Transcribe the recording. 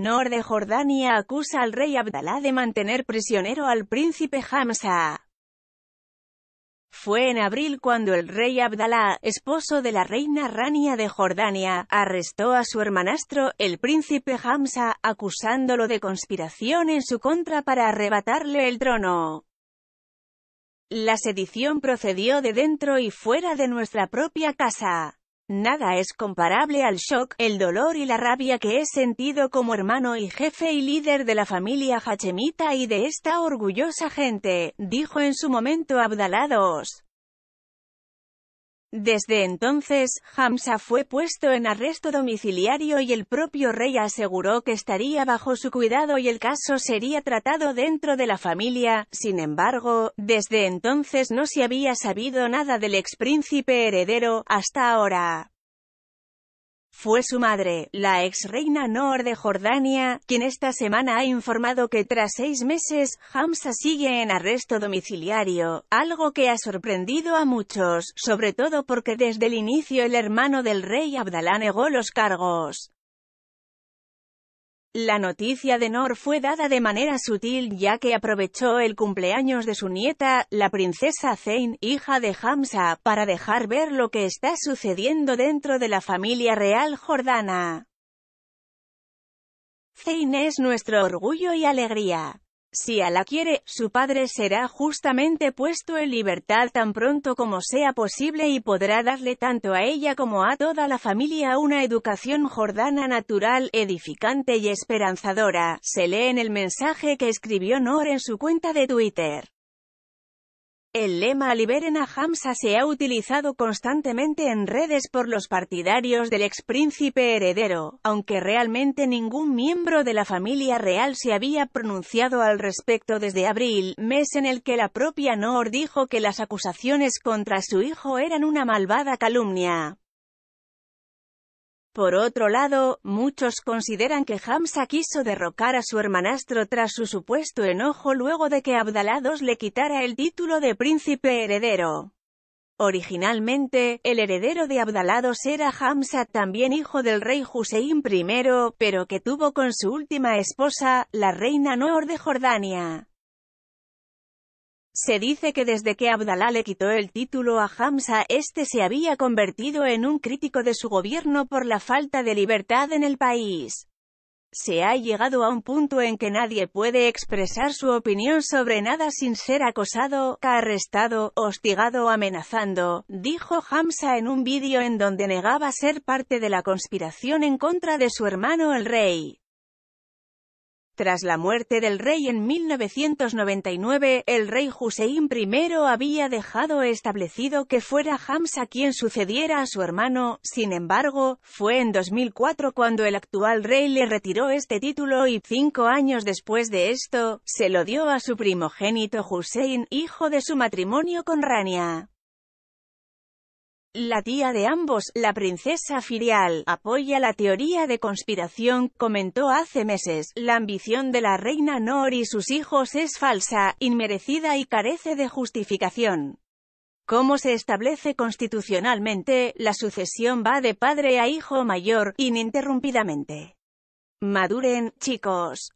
Nor de Jordania acusa al rey Abdalá de mantener prisionero al príncipe Hamza. Fue en abril cuando el rey Abdalá, esposo de la reina Rania de Jordania, arrestó a su hermanastro, el príncipe Hamza, acusándolo de conspiración en su contra para arrebatarle el trono. La sedición procedió de dentro y fuera de nuestra propia casa. Nada es comparable al shock, el dolor y la rabia que he sentido como hermano y jefe y líder de la familia hachemita y de esta orgullosa gente, dijo en su momento Abdalados. Desde entonces, Hamza fue puesto en arresto domiciliario y el propio rey aseguró que estaría bajo su cuidado y el caso sería tratado dentro de la familia. Sin embargo, desde entonces no se había sabido nada del expríncipe heredero, hasta ahora fue su madre, la ex reina Noor de Jordania, quien esta semana ha informado que tras seis meses, Hamza sigue en arresto domiciliario, algo que ha sorprendido a muchos, sobre todo porque desde el inicio el hermano del rey Abdalá negó los cargos. La noticia de Nor fue dada de manera sutil ya que aprovechó el cumpleaños de su nieta, la princesa Zayn, hija de Hamza, para dejar ver lo que está sucediendo dentro de la familia real jordana. Zayn es nuestro orgullo y alegría. Si la quiere, su padre será justamente puesto en libertad tan pronto como sea posible y podrá darle tanto a ella como a toda la familia una educación jordana natural, edificante y esperanzadora. Se lee en el mensaje que escribió Noor en su cuenta de Twitter. El lema Liberen a Hamza se ha utilizado constantemente en redes por los partidarios del expríncipe heredero, aunque realmente ningún miembro de la familia real se había pronunciado al respecto desde abril, mes en el que la propia Noor dijo que las acusaciones contra su hijo eran una malvada calumnia. Por otro lado, muchos consideran que Hamza quiso derrocar a su hermanastro tras su supuesto enojo luego de que Abdalados le quitara el título de príncipe heredero. Originalmente, el heredero de Abdalados era Hamza, también hijo del rey Hussein I, pero que tuvo con su última esposa, la reina Noor de Jordania. Se dice que desde que Abdalá le quitó el título a Hamza, este se había convertido en un crítico de su gobierno por la falta de libertad en el país. Se ha llegado a un punto en que nadie puede expresar su opinión sobre nada sin ser acosado, arrestado, hostigado o amenazando, dijo Hamza en un vídeo en donde negaba ser parte de la conspiración en contra de su hermano el rey. Tras la muerte del rey en 1999, el rey Hussein I había dejado establecido que fuera Hamza quien sucediera a su hermano, sin embargo, fue en 2004 cuando el actual rey le retiró este título y cinco años después de esto, se lo dio a su primogénito Hussein, hijo de su matrimonio con Rania. La tía de ambos, la princesa Firial, apoya la teoría de conspiración, comentó hace meses, la ambición de la reina Nori y sus hijos es falsa, inmerecida y carece de justificación. Como se establece constitucionalmente, la sucesión va de padre a hijo mayor, ininterrumpidamente. Maduren, chicos.